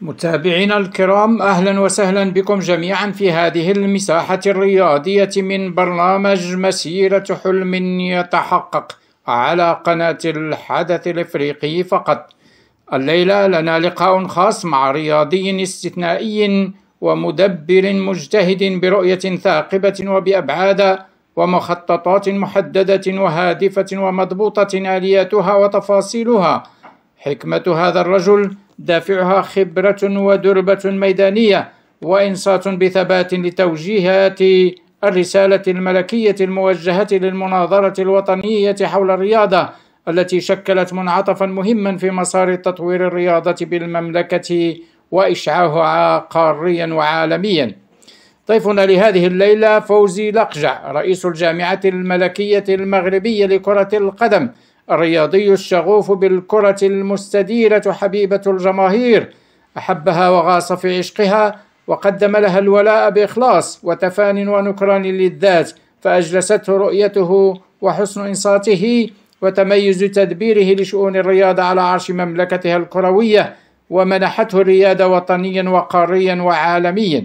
متابعينا الكرام اهلا وسهلا بكم جميعا في هذه المساحه الرياضيه من برنامج مسيره حلم يتحقق على قناه الحدث الافريقي فقط الليله لنا لقاء خاص مع رياضي استثنائي ومدبر مجتهد برؤيه ثاقبه وبابعاد ومخططات محدده وهادفه ومضبوطه الياتها وتفاصيلها حكمه هذا الرجل دافعها خبره ودربه ميدانيه وانصات بثبات لتوجيهات الرساله الملكيه الموجهه للمناظره الوطنيه حول الرياضه التي شكلت منعطفا مهما في مسار تطوير الرياضه بالمملكه واشعاعها قاريا وعالميا ضيفنا لهذه الليلة فوزي لقجع رئيس الجامعة الملكية المغربية لكرة القدم الرياضي الشغوف بالكرة المستديرة حبيبة الجماهير أحبها وغاص في عشقها وقدم لها الولاء بإخلاص وتفان ونكران للذات فأجلسته رؤيته وحسن إنصاته وتميز تدبيره لشؤون الرياضة على عرش مملكتها الكروية ومنحته الريادة وطنيا وقاريا وعالميا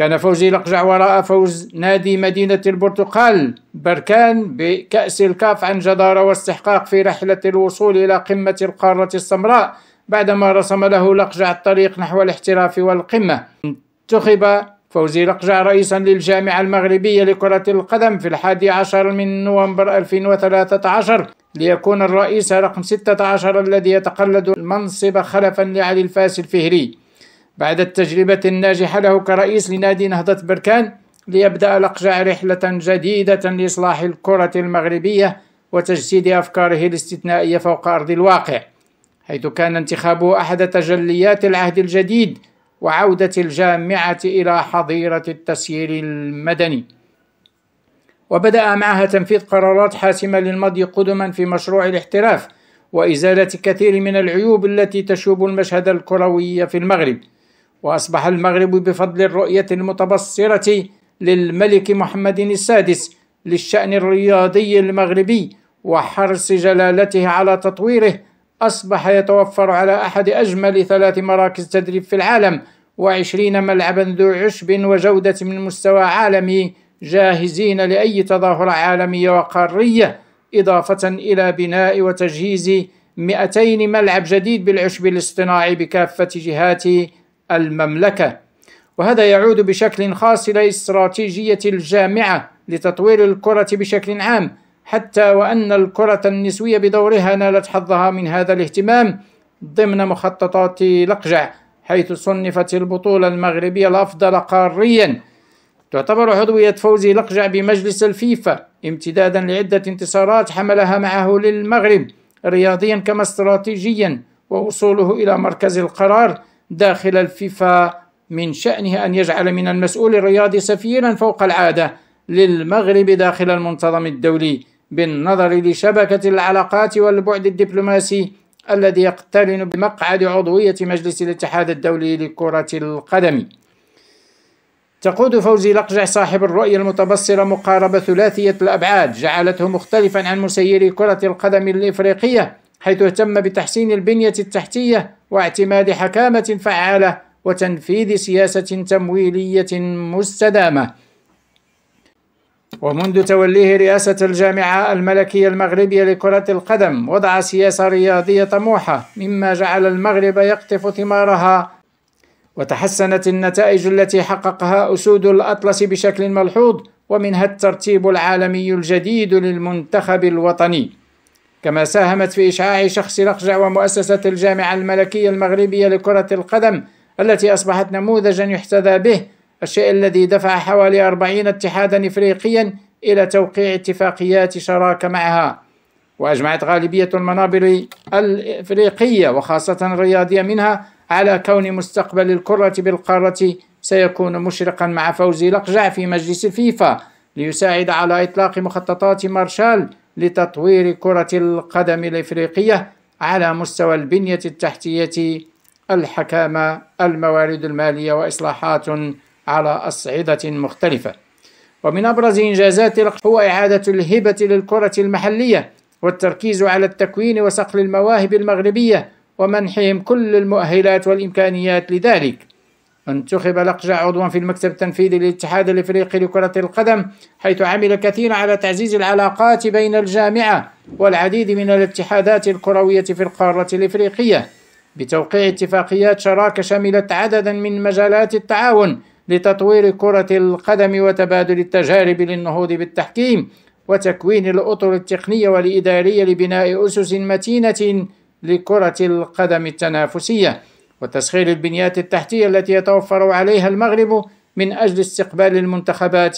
كان فوزي لقجع وراء فوز نادي مدينة البرتقال بركان بكأس الكاف عن جدارة واستحقاق في رحلة الوصول إلى قمة القارة السمراء بعدما رسم له لقجع الطريق نحو الاحتراف والقمة انتخب فوزي لقجع رئيسا للجامعة المغربية لكرة القدم في الحادي عشر من نوفمبر 2013 ليكون الرئيس رقم 16 الذي يتقلد المنصب خلفا لعلي الفاس الفهري بعد التجربة الناجحة له كرئيس لنادي نهضة بركان ليبدأ الأقجع رحلة جديدة لإصلاح الكرة المغربية وتجسيد أفكاره الاستثنائية فوق أرض الواقع حيث كان انتخابه أحد تجليات العهد الجديد وعودة الجامعة إلى حظيرة التسيير المدني وبدأ معها تنفيذ قرارات حاسمة للمضي قدما في مشروع الاحتراف وإزالة كثير من العيوب التي تشوب المشهد الكروي في المغرب وأصبح المغرب بفضل الرؤية المتبصرة للملك محمد السادس للشأن الرياضي المغربي وحرص جلالته على تطويره أصبح يتوفر على أحد أجمل ثلاث مراكز تدريب في العالم وعشرين ملعبا ذو عشب وجودة من مستوى عالمي جاهزين لأي تظاهرة عالمية وقارية إضافة إلى بناء وتجهيز 200 ملعب جديد بالعشب الاصطناعي بكافة جهاته المملكة وهذا يعود بشكل خاص إلى استراتيجية الجامعة لتطوير الكرة بشكل عام حتى وأن الكرة النسوية بدورها نالت حظها من هذا الاهتمام ضمن مخططات لقجع حيث صنفت البطولة المغربية الأفضل قاريا تعتبر عضوية فوزي لقجع بمجلس الفيفا امتدادا لعدة انتصارات حملها معه للمغرب رياضيا كما استراتيجيا ووصوله إلى مركز القرار داخل الفيفا من شأنه أن يجعل من المسؤول الرياضي سفيرا فوق العادة للمغرب داخل المنتظم الدولي بالنظر لشبكة العلاقات والبعد الدبلوماسي الذي يقترن بمقعد عضوية مجلس الاتحاد الدولي لكرة القدم تقود فوزي لقجع صاحب الرؤية المتبصرة مقاربة ثلاثية الأبعاد جعلته مختلفا عن مسيري كرة القدم الإفريقية حيث اهتم بتحسين البنية التحتية واعتماد حكامة فعالة وتنفيذ سياسة تمويلية مستدامة ومنذ توليه رئاسة الجامعة الملكية المغربية لكرة القدم وضع سياسة رياضية طموحة مما جعل المغرب يقطف ثمارها وتحسنت النتائج التي حققها أسود الأطلس بشكل ملحوظ ومنها الترتيب العالمي الجديد للمنتخب الوطني كما ساهمت في إشعاع شخص لقجع ومؤسسة الجامعة الملكية المغربية لكرة القدم التي أصبحت نموذجا يحتذى به الشيء الذي دفع حوالي أربعين اتحادا إفريقيا إلى توقيع اتفاقيات شراكة معها وأجمعت غالبية المنابر الإفريقية وخاصة الرياضية منها على كون مستقبل الكرة بالقارة سيكون مشرقا مع فوز لقجع في مجلس فيفا ليساعد على إطلاق مخططات مارشال لتطوير كرة القدم الإفريقية على مستوى البنية التحتية الحكامة الموارد المالية وإصلاحات على أصعدة مختلفة ومن أبرز إنجازات هو إعادة الهبة للكرة المحلية والتركيز على التكوين وصقل المواهب المغربية ومنحهم كل المؤهلات والإمكانيات لذلك انتخب لقجع عضوا في المكتب التنفيذي للاتحاد الإفريقي لكرة القدم حيث عمل كثيرا على تعزيز العلاقات بين الجامعة والعديد من الاتحادات الكروية في القارة الإفريقية بتوقيع اتفاقيات شراكة شملت عددا من مجالات التعاون لتطوير كرة القدم وتبادل التجارب للنهوض بالتحكيم وتكوين الأطر التقنية والإدارية لبناء أسس متينة لكرة القدم التنافسية وتسخير البنيات التحتية التي يتوفر عليها المغرب من أجل استقبال المنتخبات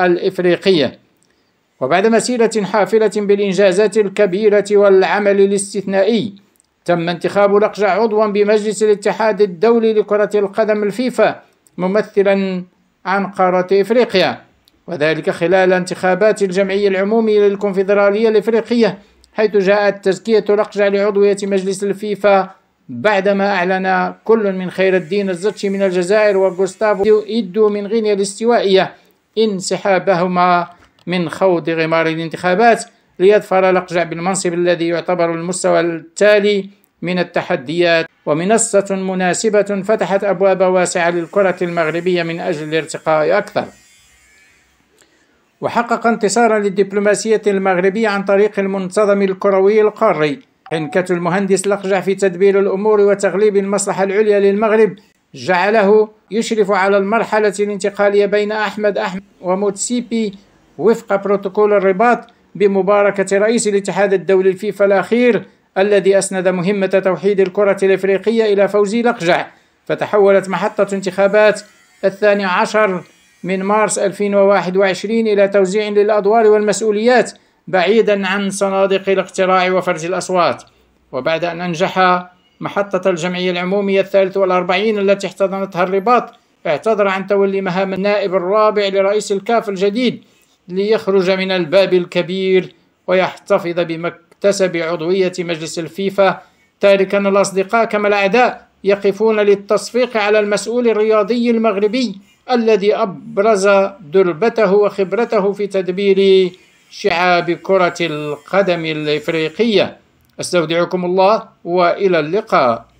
الإفريقية وبعد مسيرة حافلة بالإنجازات الكبيرة والعمل الاستثنائي تم انتخاب لقجع عضوا بمجلس الاتحاد الدولي لكرة القدم الفيفا ممثلا عن قارة إفريقيا وذلك خلال انتخابات الجمعية العمومي للكونفدرالية الإفريقية حيث جاءت تزكية الأقجع لعضوية مجلس الفيفا بعدما أعلن كل من خير الدين الزرتشي من الجزائر وغوستافو إدو من غينيا الاستوائية انسحابهما من خوض غمار الانتخابات ليظفر الأقجع بالمنصب الذي يعتبر المستوى التالي من التحديات ومنصة مناسبة فتحت أبواب واسعة للكرة المغربية من أجل الارتقاء أكثر وحقق انتصارا للدبلوماسية المغربية عن طريق المنتظم الكروي القاري حنكة المهندس لقجع في تدبير الأمور وتغليب المصلحة العليا للمغرب جعله يشرف على المرحلة الانتقالية بين أحمد أحمد وموتسيبي وفق بروتوكول الرباط بمباركة رئيس الاتحاد الدولي الفيفا الأخير الذي أسند مهمة توحيد الكرة الإفريقية إلى فوزي لقجع فتحولت محطة انتخابات الثاني عشر من مارس 2021 إلى توزيع للأدوار والمسؤوليات بعيدا عن صناديق الاقتراع وفرز الأصوات وبعد أن أنجح محطة الجمعية العمومية الثالث والأربعين التي احتضنتها الرباط اعتذر عن تولي مهام النائب الرابع لرئيس الكاف الجديد ليخرج من الباب الكبير ويحتفظ بمكتسب عضوية مجلس الفيفا تاركا الأصدقاء كما الأعداء يقفون للتصفيق على المسؤول الرياضي المغربي الذي أبرز دربته وخبرته في تدبير شعاب كرة القدم الإفريقية أستودعكم الله وإلى اللقاء